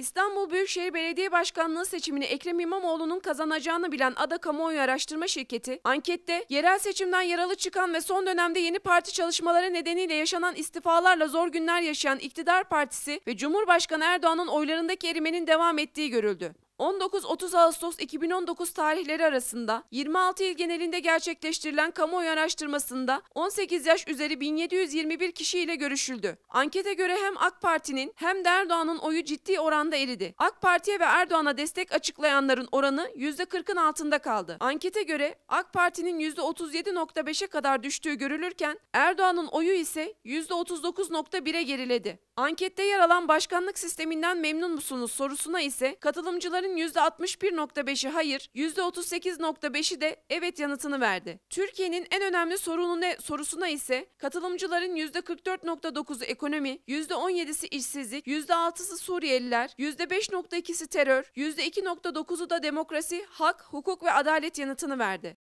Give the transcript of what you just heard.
İstanbul Büyükşehir Belediye Başkanlığı seçimini Ekrem İmamoğlu'nun kazanacağını bilen Ada Kamuoyu Araştırma Şirketi, ankette yerel seçimden yaralı çıkan ve son dönemde yeni parti çalışmaları nedeniyle yaşanan istifalarla zor günler yaşayan iktidar partisi ve Cumhurbaşkanı Erdoğan'ın oylarındaki erimenin devam ettiği görüldü. 19-30 Ağustos 2019 tarihleri arasında 26 il genelinde gerçekleştirilen kamuoyu araştırmasında 18 yaş üzeri 1721 kişiyle görüşüldü. Ankete göre hem AK Parti'nin hem de Erdoğan'ın oyu ciddi oranda eridi. AK Parti'ye ve Erdoğan'a destek açıklayanların oranı %40'ın altında kaldı. Ankete göre AK Parti'nin %37.5'e kadar düştüğü görülürken Erdoğan'ın oyu ise %39.1'e geriledi. Ankette yer alan başkanlık sisteminden memnun musunuz sorusuna ise katılımcıların Türkiye'nin %61.5'i hayır, %38.5'i de evet yanıtını verdi. Türkiye'nin en önemli sorunu ne sorusuna ise katılımcıların %44.9'u ekonomi, %17'si işsizlik, %6'sı Suriyeliler, %5.2'si terör, %2.9'u da demokrasi, hak, hukuk ve adalet yanıtını verdi.